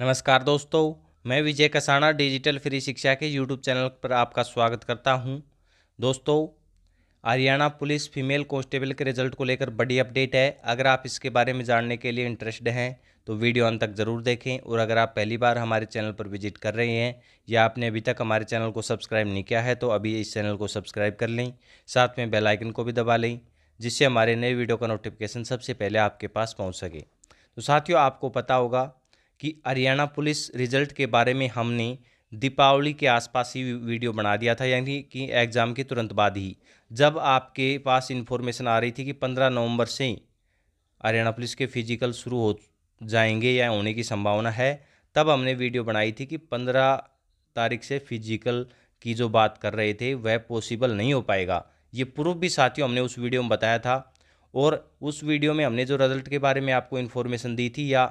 नमस्कार दोस्तों मैं विजय कसाना डिजिटल फ्री शिक्षा के यूट्यूब चैनल पर आपका स्वागत करता हूं दोस्तों हरियाणा पुलिस फीमेल कॉन्स्टेबल के रिजल्ट को लेकर बड़ी अपडेट है अगर आप इसके बारे में जानने के लिए इंटरेस्ट हैं तो वीडियो अंत तक ज़रूर देखें और अगर आप पहली बार हमारे चैनल पर विजिट कर रहे हैं या आपने अभी तक हमारे चैनल को सब्सक्राइब नहीं किया है तो अभी इस चैनल को सब्सक्राइब कर लें साथ में बेलाइकन को भी दबा लें जिससे हमारे नए वीडियो का नोटिफिकेशन सबसे पहले आपके पास पहुँच सके तो साथियों आपको पता होगा कि हरियाणा पुलिस रिजल्ट के बारे में हमने दीपावली के आसपास ही वीडियो बना दिया था यानी कि एग्ज़ाम के तुरंत बाद ही जब आपके पास इन्फॉर्मेशन आ रही थी कि पंद्रह नवंबर से हरियाणा पुलिस के फिजिकल शुरू हो जाएंगे या होने की संभावना है तब हमने वीडियो बनाई थी कि पंद्रह तारीख से फिजिकल की जो बात कर रहे थे वह पॉसिबल नहीं हो पाएगा ये प्रूफ भी साथियों हमने उस वीडियो में बताया था और उस वीडियो में हमने जो रिजल्ट के बारे में आपको इन्फॉर्मेशन दी थी या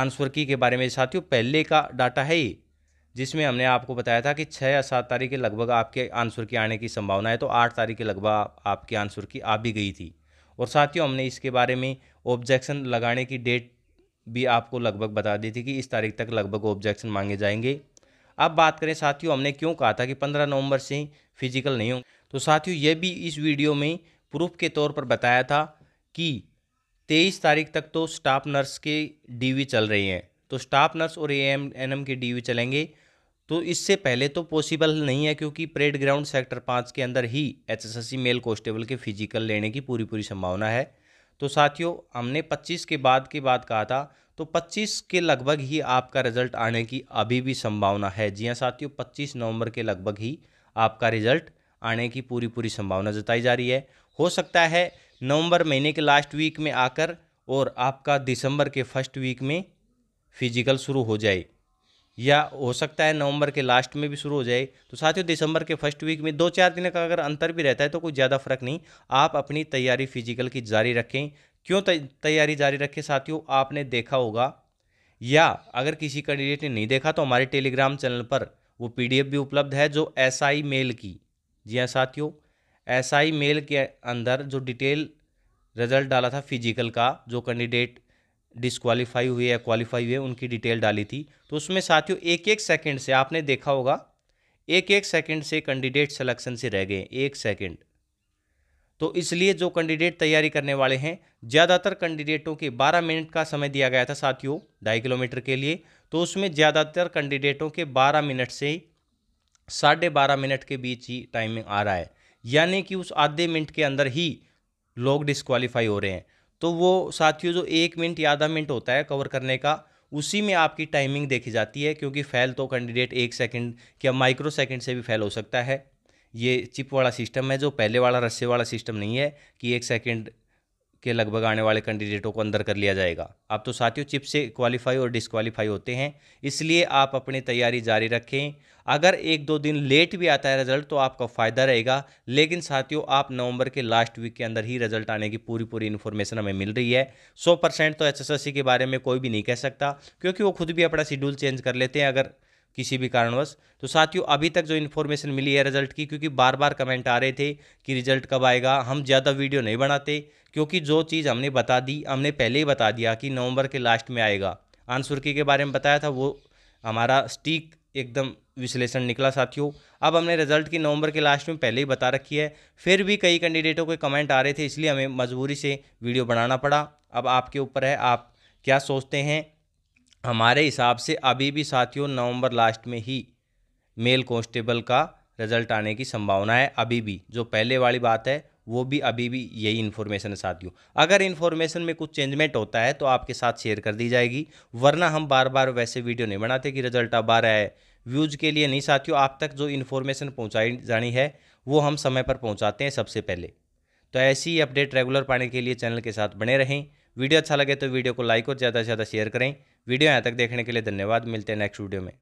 आंसवर की के बारे में साथियों पहले का डाटा है ही जिसमें हमने आपको बताया था कि छः या सात तारीख के लगभग आपके आंसर की आने की संभावना है तो आठ तारीख के लगभग आपके आंसर की आ भी गई थी और साथियों हमने इसके बारे में ऑब्जेक्शन लगाने की डेट भी आपको लगभग बता दी थी कि इस तारीख तक लगभग ऑब्जेक्शन मांगे जाएंगे अब बात करें साथियों हमने क्यों कहा था कि पंद्रह नवंबर से फिजिकल नहीं होंगे तो साथियों यह भी इस वीडियो में प्रूफ के तौर पर बताया था कि तेईस तारीख तक तो स्टाफ नर्स की डीवी चल रही हैं तो स्टाफ नर्स और A M N M D V चलेंगे तो इससे पहले तो पॉसिबल नहीं है क्योंकि परेड ग्राउंड सेक्टर पाँच के अंदर ही H S S C male constable के फिजिकल लेने की पूरी पूरी संभावना है तो साथियों हमने पच्चीस के बाद की बात कहा था तो 25 के लगभग ही आपका रिजल्ट आने की अभी भी संभावना है जी हाँ साथियों 25 नवंबर के लगभग ही आपका रिजल्ट आने की पूरी पूरी संभावना जताई जा रही है हो सकता है नवंबर महीने के लास्ट वीक में आकर और आपका दिसंबर के फर्स्ट वीक में फिजिकल शुरू हो जाए या हो सकता है नवंबर के लास्ट में भी शुरू हो जाए तो साथियों दिसंबर के फर्स्ट वीक में दो चार दिन का अगर अंतर भी रहता है तो कोई ज़्यादा फर्क नहीं आप अपनी तैयारी फिजिकल की जारी रखें क्यों तैयारी जारी रखें साथियों आपने देखा होगा या अगर किसी कैंडिडेट ने नहीं देखा तो हमारे टेलीग्राम चैनल पर वो पी भी उपलब्ध है जो एस मेल की जी हाँ साथियों एस मेल के अंदर जो डिटेल रिजल्ट डाला था फिजिकल का जो कैंडिडेट डिसक्वालीफाई हुए या क्वालिफाई हुए उनकी डिटेल डाली थी तो उसमें साथियों एक एक सेकंड से आपने देखा होगा एक एक सेकंड से कैंडिडेट सिलेक्शन से रह गए एक सेकंड तो इसलिए जो कैंडिडेट तैयारी करने वाले हैं ज़्यादातर कैंडिडेटों के 12 मिनट का समय दिया गया था साथियों ढाई किलोमीटर के लिए तो उसमें ज़्यादातर कैंडिडेटों के बारह मिनट से साढ़े बारह मिनट के बीच ही टाइमिंग आ रहा है यानी कि उस आधे मिनट के अंदर ही लोग डिस्कवालीफाई हो रहे हैं तो वो साथियों जो एक मिनट या आधा मिनट होता है कवर करने का उसी में आपकी टाइमिंग देखी जाती है क्योंकि फ़ैल तो कैंडिडेट एक सेकंड या माइक्रो सेकंड से भी फ़ैल हो सकता है ये चिप वाला सिस्टम है जो पहले वाला रस्से वाला सिस्टम नहीं है कि एक सेकंड के लगभग आने वाले कैंडिडेटों को अंदर कर लिया जाएगा आप तो साथियों चिप से क्वालिफाई और डिसक्वालीफाई होते हैं इसलिए आप अपनी तैयारी जारी रखें अगर एक दो दिन लेट भी आता है रिजल्ट तो आपका फ़ायदा रहेगा लेकिन साथियों आप नवंबर के लास्ट वीक के अंदर ही रिजल्ट आने की पूरी पूरी इन्फॉर्मेशन हमें मिल रही है सौ परसेंट तो एच के बारे में कोई भी नहीं कह सकता क्योंकि वो खुद भी अपना शेड्यूल चेंज कर लेते हैं अगर किसी भी कारणवश तो साथियों अभी तक जो इन्फॉर्मेशन मिली है रिजल्ट की क्योंकि बार बार कमेंट आ रहे थे कि रिजल्ट कब आएगा हम ज़्यादा वीडियो नहीं बनाते क्योंकि जो चीज़ हमने बता दी हमने पहले ही बता दिया कि नवंबर के लास्ट में आएगा आंसुरकी के बारे में बताया था वो हमारा स्टीक एकदम विश्लेषण निकला साथियों अब हमने रिजल्ट की नवंबर के लास्ट में पहले ही बता रखी है फिर भी कई कैंडिडेटों के कमेंट आ रहे थे इसलिए हमें मजबूरी से वीडियो बनाना पड़ा अब आपके ऊपर है आप क्या सोचते हैं हमारे हिसाब से अभी भी साथियों नवंबर लास्ट में ही मेल कांस्टेबल का रिजल्ट आने की संभावना है अभी भी जो पहले वाली बात है वो भी अभी भी यही इन्फॉर्मेशन है साथियों अगर इन्फॉर्मेशन में कुछ चेंजमेंट होता है तो आपके साथ शेयर कर दी जाएगी वरना हम बार बार वैसे वीडियो नहीं बनाते कि रिजल्ट अब आ रहा है व्यूज़ के लिए नहीं साथियों आप तक जो इन्फॉर्मेशन पहुँचाई जानी है वो हम समय पर पहुँचाते हैं सबसे पहले तो ऐसी ही अपडेट रेगुलर पाने के लिए चैनल के साथ बने रहें वीडियो अच्छा लगे तो वीडियो को लाइक और ज़्यादा से ज़्यादा शेयर करें वीडियो यहाँ तक देखने के लिए धन्यवाद मिलते हैं नेक्स्ट वीडियो में